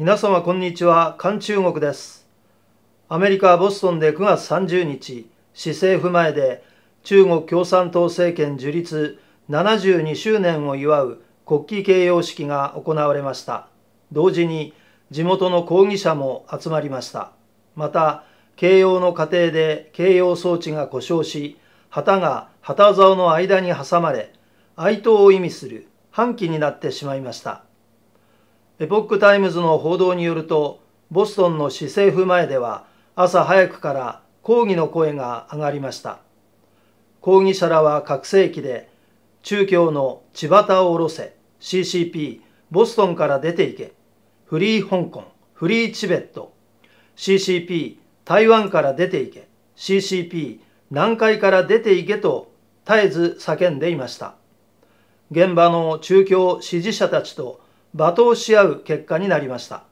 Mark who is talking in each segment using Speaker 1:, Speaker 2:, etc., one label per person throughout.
Speaker 1: 皆様こんにちは韓中国ですアメリカボストンで9月30日市政府前で中国共産党政権樹立72周年を祝う国旗掲揚式が行われました同時に地元の抗議者も集まりましたまた慶応の過程で慶応装置が故障し旗が旗竿の間に挟まれ哀悼を意味する半旗になってしまいましたエポックタイムズの報道によると、ボストンの市政府前では朝早くから抗議の声が上がりました。抗議者らは拡声器で、中共の千葉田を下ろせ、CCP、ボストンから出ていけ、フリー香港、フリーチベット、CCP、台湾から出ていけ、CCP、南海から出ていけと絶えず叫んでいました。現場の中共支持者たちと罵倒し合う結果になりました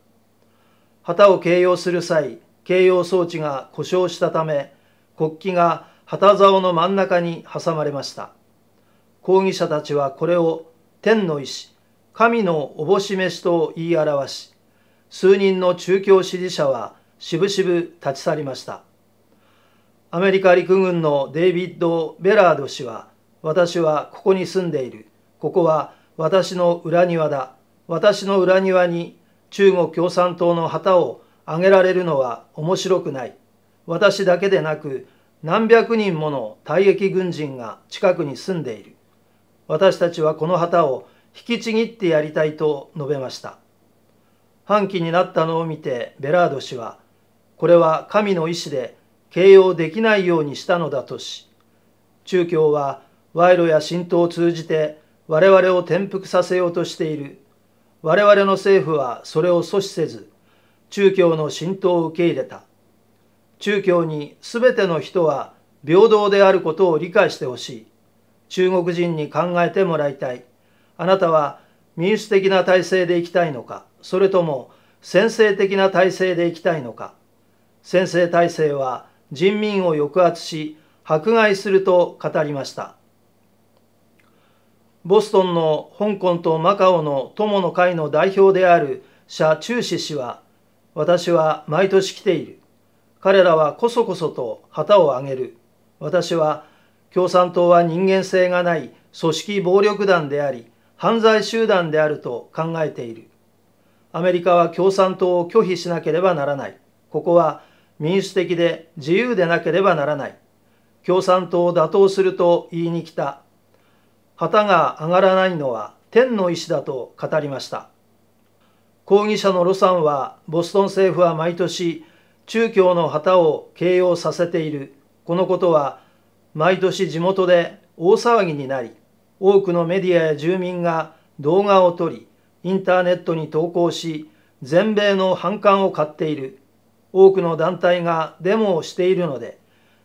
Speaker 1: 旗を掲揚する際掲揚装置が故障したため国旗が旗竿の真ん中に挟まれました抗議者たちはこれを天の石神のおぼししと言い表し数人の中共支持者はしぶしぶ立ち去りましたアメリカ陸軍のデイビッド・ベラード氏は私はここに住んでいるここは私の裏庭だ私の裏庭に中国共産党の旗を上げられるのは面白くない。私だけでなく何百人もの退役軍人が近くに住んでいる。私たちはこの旗を引きちぎってやりたいと述べました。反旗になったのを見てベラード氏は、これは神の意志で形容できないようにしたのだとし、中共は賄賂や浸透を通じて我々を転覆させようとしている我々の政府はそれを阻止せず中教の浸透を受け入れた中教に全ての人は平等であることを理解してほしい中国人に考えてもらいたいあなたは民主的な体制でいきたいのかそれとも専制的な体制でいきたいのか専制体制は人民を抑圧し迫害すると語りましたボストンの香港とマカオの友の会の代表である謝中志氏は、私は毎年来ている。彼らはこそこそと旗を上げる。私は、共産党は人間性がない組織暴力団であり、犯罪集団であると考えている。アメリカは共産党を拒否しなければならない。ここは民主的で自由でなければならない。共産党を打倒すると言いに来た旗が上がらないのは天の意志だと語りました抗議者のロサンはボストン政府は毎年中教の旗を掲揚させているこのことは毎年地元で大騒ぎになり多くのメディアや住民が動画を撮りインターネットに投稿し全米の反感を買っている多くの団体がデモをしているので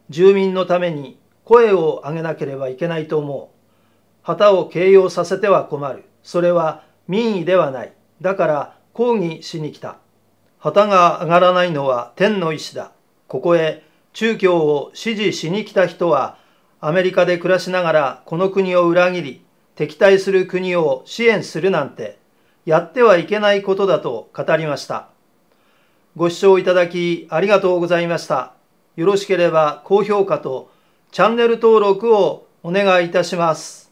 Speaker 1: 住民のために声を上げなければいけないと思う旗を掲揚させては困る。それは民意ではない。だから抗議しに来た。旗が上がらないのは天の意志だ。ここへ中共を支持しに来た人は、アメリカで暮らしながらこの国を裏切り、敵対する国を支援するなんて、やってはいけないことだと語りました。ご視聴いただきありがとうございました。よろしければ高評価とチャンネル登録をお願いいたします。